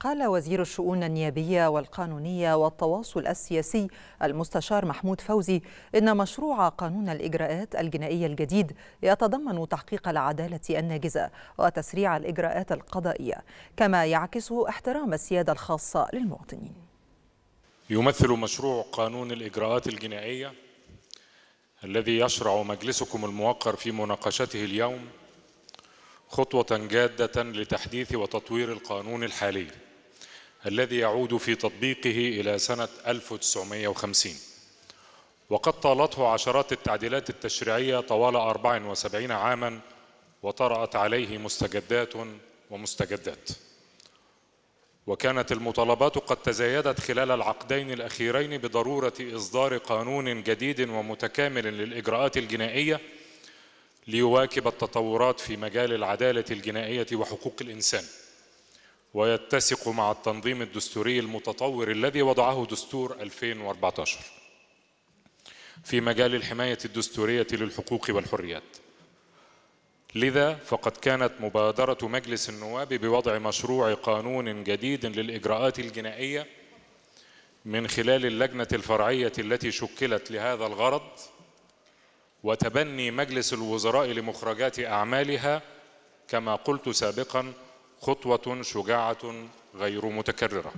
قال وزير الشؤون النيابية والقانونية والتواصل السياسي المستشار محمود فوزي إن مشروع قانون الإجراءات الجنائية الجديد يتضمن تحقيق العدالة الناجزة وتسريع الإجراءات القضائية كما يعكس احترام السيادة الخاصة للمواطنين يمثل مشروع قانون الإجراءات الجنائية الذي يشرع مجلسكم الموقر في مناقشته اليوم خطوة جادة لتحديث وتطوير القانون الحالي الذي يعود في تطبيقه إلى سنة 1950 وقد طالته عشرات التعديلات التشريعية طوال 74 عاماً وطرأت عليه مستجدات ومستجدات وكانت المطالبات قد تزايدت خلال العقدين الأخيرين بضرورة إصدار قانون جديد ومتكامل للإجراءات الجنائية ليواكب التطورات في مجال العدالة الجنائية وحقوق الإنسان ويتسق مع التنظيم الدستوري المتطور الذي وضعه دستور 2014 في مجال الحماية الدستورية للحقوق والحريات لذا فقد كانت مبادرة مجلس النواب بوضع مشروع قانون جديد للإجراءات الجنائية من خلال اللجنة الفرعية التي شكلت لهذا الغرض وتبني مجلس الوزراء لمخرجات أعمالها كما قلت سابقاً خطوه شجاعه غير متكرره